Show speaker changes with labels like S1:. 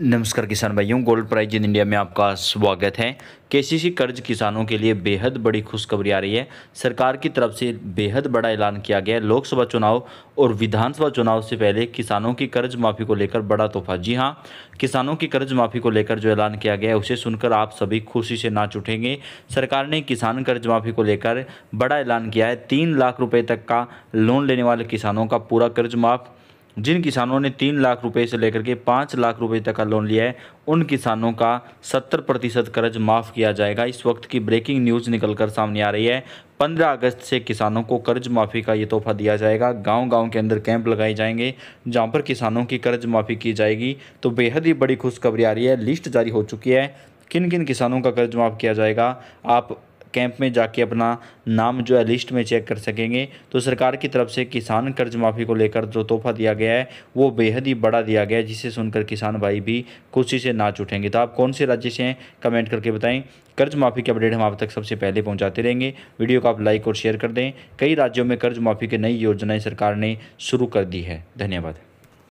S1: नमस्कार किसान भाइयों गोल्ड प्राइज इन इंडिया में आपका स्वागत है केसीसी कर्ज किसानों के लिए बेहद बड़ी खुशखबरी आ रही है सरकार की तरफ से बेहद बड़ा ऐलान किया गया है लोकसभा चुनाव और विधानसभा चुनाव से पहले किसानों की कर्ज माफ़ी को लेकर बड़ा तोहफा जी हां किसानों की कर्ज माफ़ी को लेकर जो ऐलान किया गया है उसे सुनकर आप सभी खुशी से नाच उठेंगे सरकार ने किसान कर्ज माफ़ी को लेकर बड़ा ऐलान किया है तीन लाख रुपये तक का लोन लेने वाले किसानों का पूरा कर्ज माफ़ जिन किसानों ने तीन लाख रुपए से लेकर के पाँच लाख रुपए तक का लोन लिया है उन किसानों का सत्तर प्रतिशत कर्ज माफ़ किया जाएगा इस वक्त की ब्रेकिंग न्यूज़ निकल कर सामने आ रही है पंद्रह अगस्त से किसानों को कर्ज माफ़ी का ये तोहफा दिया जाएगा गांव गांव के अंदर कैंप लगाए जाएंगे जहाँ पर किसानों की कर्ज माफ़ी की जाएगी तो बेहद ही बड़ी खुशखबरी आ रही है लिस्ट जारी हो चुकी है किन किन किसानों का कर्ज माफ़ किया जाएगा आप कैंप में जाके अपना नाम जो है लिस्ट में चेक कर सकेंगे तो सरकार की तरफ से किसान कर्ज माफ़ी को लेकर जो तोहफा दिया गया है वो बेहद ही बड़ा दिया गया है जिसे सुनकर किसान भाई भी खुशी से नाच उठेंगे तो आप कौन से राज्य से हैं कमेंट करके बताएं कर्ज माफ़ी की अपडेट हम आप तक सबसे पहले पहुंचाते रहेंगे वीडियो को आप लाइक और शेयर कर दें कई राज्यों में कर्ज माफ़ी की नई योजनाएँ सरकार ने शुरू कर दी है धन्यवाद